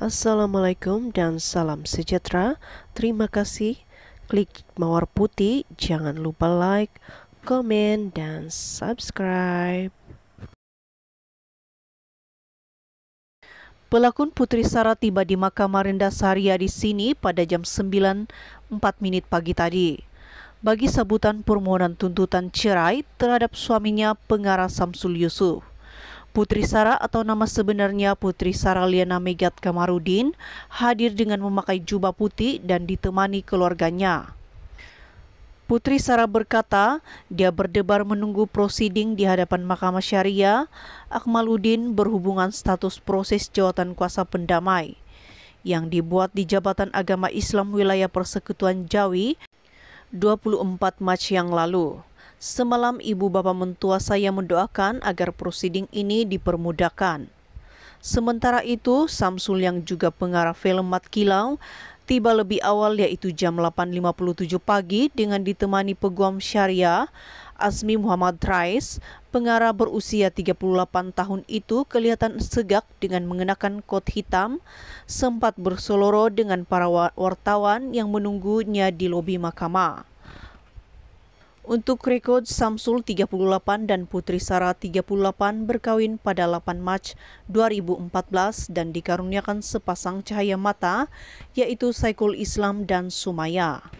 Assalamualaikum dan salam sejahtera. Terima kasih. Klik mawar putih. Jangan lupa like, komen, dan subscribe. Pelakon Putri Sara tiba di makam Marinda Saria di sini pada jam 9.04 menit pagi tadi. Bagi sebutan permohonan tuntutan cerai terhadap suaminya pengarah Samsul Yusuf. Putri Sarah atau nama sebenarnya Putri Sarah Liana Megat Kamarudin hadir dengan memakai jubah putih dan ditemani keluarganya. Putri Sarah berkata, dia berdebar menunggu prosiding di hadapan Mahkamah Syariah Akmaluddin berhubungan status proses jawatan kuasa pendamai yang dibuat di Jabatan Agama Islam Wilayah Persekutuan Jawi 24 Mac yang lalu. Semalam ibu bapak mentua saya mendoakan agar prosiding ini dipermudahkan. Sementara itu, Samsul yang juga pengarah film Mat Kilau tiba lebih awal yaitu jam 8.57 pagi dengan ditemani peguam syariah Azmi Muhammad Rais, pengarah berusia 38 tahun itu kelihatan segak dengan mengenakan kot hitam, sempat bersoloro dengan para wartawan yang menunggunya di lobi mahkamah. Untuk rekod Samsul 38 dan Putri Sara 38 berkawin pada 8 Mac 2014 dan dikaruniakan sepasang cahaya mata yaitu Saikul Islam dan Sumaya.